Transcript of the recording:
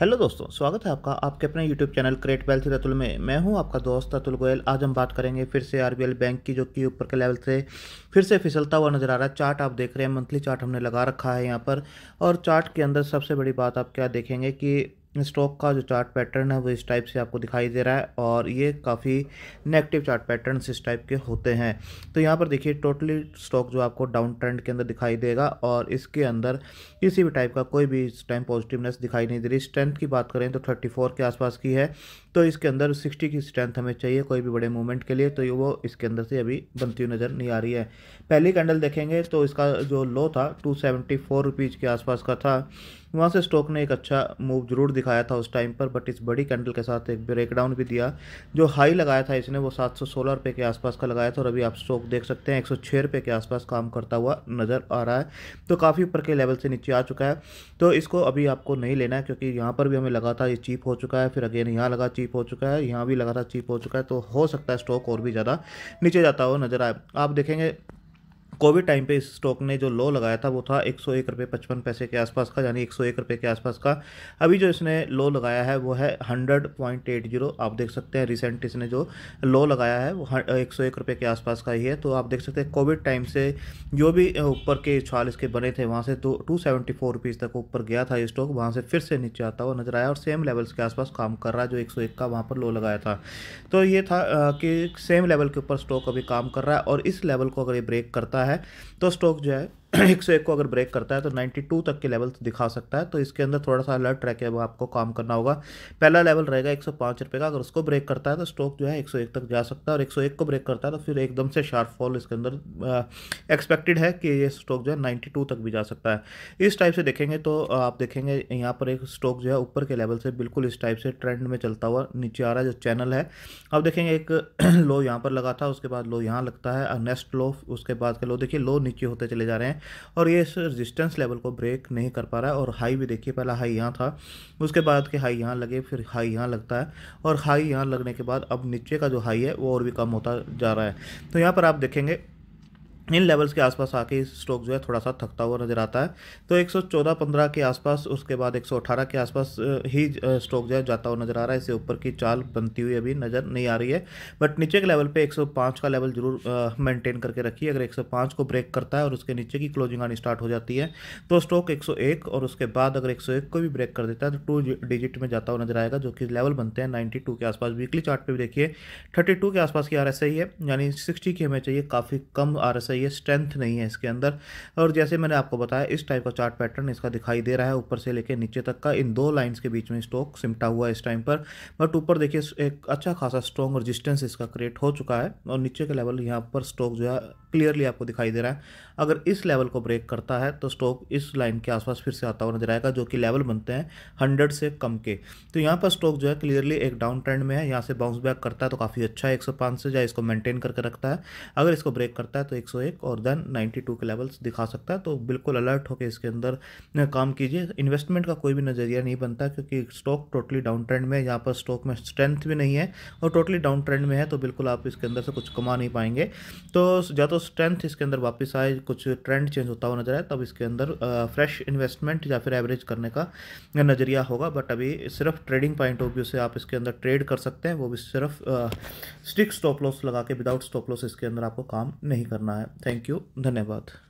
hello दोस्तों स्वागत है आपका आपके अपने YouTube channel Create Wealth Ratul में मैं हूं आपका दोस्त अतुल गोयल आज हम बात करेंगे फिर से आरबीएल बैंक की जो कि ऊपर के लेवल से फिर से फिसलता हुआ नजर आ रहा है चार्ट आप देख रहे हैं मंथली चार्ट हमने लगा रखा है यहाँ पर और चार्ट के अंदर सबसे बड़ी बात आप क्या देखेंगे कि स्टॉक का जो चार्ट पैटर्न है वो इस टाइप से आपको दिखाई दे रहा है और ये काफ़ी नेगेटिव चार्ट पैटर्न इस टाइप के होते हैं तो यहाँ पर देखिए टोटली स्टॉक जो आपको डाउन ट्रेंड के अंदर दिखाई देगा और इसके अंदर किसी भी टाइप का कोई भी इस टाइम पॉजिटिवनेस दिखाई नहीं दे रही स्ट्रेंथ की बात करें तो थर्टी के आसपास की है तो इसके अंदर सिक्सटी की स्ट्रेंथ हमें चाहिए कोई भी बड़े मूवमेंट के लिए तो वो इसके अंदर से अभी बनती हुई नज़र नहीं आ रही है पहली कैंडल देखेंगे तो इसका जो लो था टू सेवेंटी के आसपास का था वहाँ से स्टॉक ने एक अच्छा मूव जरूर दिखाया था उस टाइम पर बट इस बड़ी कैंडल के साथ एक ब्रेकडाउन भी दिया जो हाई लगाया था इसने वो सात सौ सोलह रुपये के आसपास का लगाया था और अभी आप स्टॉक देख सकते हैं एक सौ छः रुपये के आसपास काम करता हुआ नज़र आ रहा है तो काफ़ी ऊपर के लेवल से नीचे आ चुका है तो इसको अभी आपको नहीं लेना है क्योंकि यहाँ पर भी हमें लगा था ये चीप हो चुका है फिर अगेन यहाँ लगा चीप हो चुका है यहाँ भी लगा था चीप हो चुका है तो हो सकता है स्टॉक और भी ज़्यादा नीचे जाता हुआ नज़र आए आप देखेंगे कोविड टाइम पे इस स्टॉक ने जो लो लगाया था वो था एक सौ एक रुपये पचपन पैसे के आसपास का यानी एक सौ एक रुपये के आसपास का अभी जो इसने लो लगाया है वो है हंड्रेड पॉइंट एट जीरो आप देख सकते हैं रिसेंट इसने जो लो लगाया है वो एक सौ एक रुपये के आसपास का ही है तो आप देख सकते हैं कोविड टाइम से जो भी ऊपर के छाल इसके बने थे वहाँ से तो टू सेवेंटी फोर रुपीज़ तक ऊपर गया था ये स्टॉक वहाँ से फिर से नीचे आता हुआ नजर आया और सेम लेवल्स के आसपास काम कर रहा है जो एक सौ एक का वहाँ पर लो लगाया था तो ये था कि सेम लेवल के ऊपर स्टॉक अभी काम कर रहा है और इस लेवल को अगर ये ब्रेक करता है है तो स्टॉक जो है एक सौ एक को अगर ब्रेक करता है तो 92 तक के लेवल दिखा सकता है तो इसके अंदर थोड़ा सा अलर्ट रहकर अब आपको काम करना होगा पहला लेवल रहेगा एक सौ का अगर उसको ब्रेक करता है तो स्टॉक जो है एक सौ एक तक जा सकता है और एक सौ एक को ब्रेक करता है तो फिर एकदम से शार्प फॉल इसके अंदर एक्सपेक्टेड है कि ये स्टॉक जो है नाइन्टी तक भी जा सकता है इस टाइप से देखेंगे तो आप देखेंगे यहाँ पर एक स्टॉक जो है ऊपर के लेवल से बिल्कुल इस टाइप से ट्रेंड में चलता हुआ नीचे आ रहा है जो चैनल है अब देखेंगे एक लो यहाँ पर लगा था उसके बाद लो यहाँ लगता है नेक्स्ट लो उसके बाद के लो देखिए लो नीचे होते चले जा रहे हैं और ये इस रजिस्टेंस लेवल को ब्रेक नहीं कर पा रहा है और हाई भी देखिए पहला हाई यहाँ था उसके बाद के हाई यहाँ लगे फिर हाई यहाँ लगता है और हाई यहाँ लगने के बाद अब नीचे का जो हाई है वो और भी कम होता जा रहा है तो यहाँ पर आप देखेंगे इन लेवल्स के आसपास आके स्टॉक जो है थोड़ा सा थकता हुआ नजर आता है तो 114 15 के आसपास उसके बाद 118 के आसपास ही स्टॉक जो है जाता हुआ नजर आ रहा है इससे ऊपर की चाल बनती हुई अभी नज़र नहीं आ रही है बट नीचे के लेवल पे 105 का लेवल जरूर मेंटेन करके रखिए अगर 105 को ब्रेक करता है और उसके नीचे की क्लोजिंग आनी स्टार्ट हो जाती है तो स्टॉक एक और उसके बाद अगर एक को भी ब्रेक कर देता है तो टू डिजिट में जाता हुआ नजर आएगा जो कि लेवल बनते हैं नाइन्टी के आसपास वीकली चार्ट भी देखिए थर्टी के आसपास की आर है यानी सिक्सटी की हमें चाहिए काफ़ी कम आर चाहिए स्ट्रेंथ नहीं है इसके अंदर और जैसे मैंने आपको बताया इस टाइप का चार्ट पैटर्न इसका दिखाई दे रहा है ऊपर से लेकर नीचे तक का इन दो लाइन्स के बीच में स्टॉक सिमटा हुआ है इस टाइम पर बट ऊपर देखिए एक अच्छा खासा स्ट्रॉन्ग रजिस्टेंस इसका क्रिएट हो चुका है और नीचे के लेवल यहाँ पर स्टॉक जो है क्लियरली आपको दिखाई दे रहा है अगर इस लेवल को ब्रेक करता है तो स्टॉक इस लाइन के आसपास फिर से आता हुआ नजर आएगा जो कि लेवल बनते हैं हंड्रेड से कम के तो यहाँ पर स्टॉक जो है क्लियरली एक डाउन ट्रेंड में है यहाँ से बाउंस बैक करता है तो काफ़ी अच्छा है एक सौ पाँच से या इसको मेंटेन करके रखता है अगर इसको ब्रेक करता है तो एक सौ ब्रेक और देन 92 के लेवल्स दिखा सकता है तो बिल्कुल अलर्ट होकर इसके अंदर काम कीजिए इन्वेस्टमेंट का कोई भी नज़रिया नहीं बनता क्योंकि स्टॉक टोटली डाउन ट्रेंड में यहाँ पर स्टॉक में स्ट्रेंथ भी नहीं है और टोटली डाउन ट्रेंड में है तो बिल्कुल आप इसके अंदर से कुछ कमा नहीं पाएंगे तो या तो स्ट्रेंथ इसके अंदर वापस आए कुछ ट्रेंड चेंज होता हुआ नजर आए तब इसके अंदर फ्रेश इन्वेस्टमेंट या फिर एवरेज करने का नज़रिया होगा बट अभी सिर्फ ट्रेडिंग पॉइंट ऑफ व्यू से आप इसके अंदर ट्रेड कर सकते हैं वो भी सिर्फ स्टिक स्टॉप लॉस लगा के विदाउट स्टॉप लॉस इसके अंदर आपको काम नहीं करना है थैंक यू धन्यवाद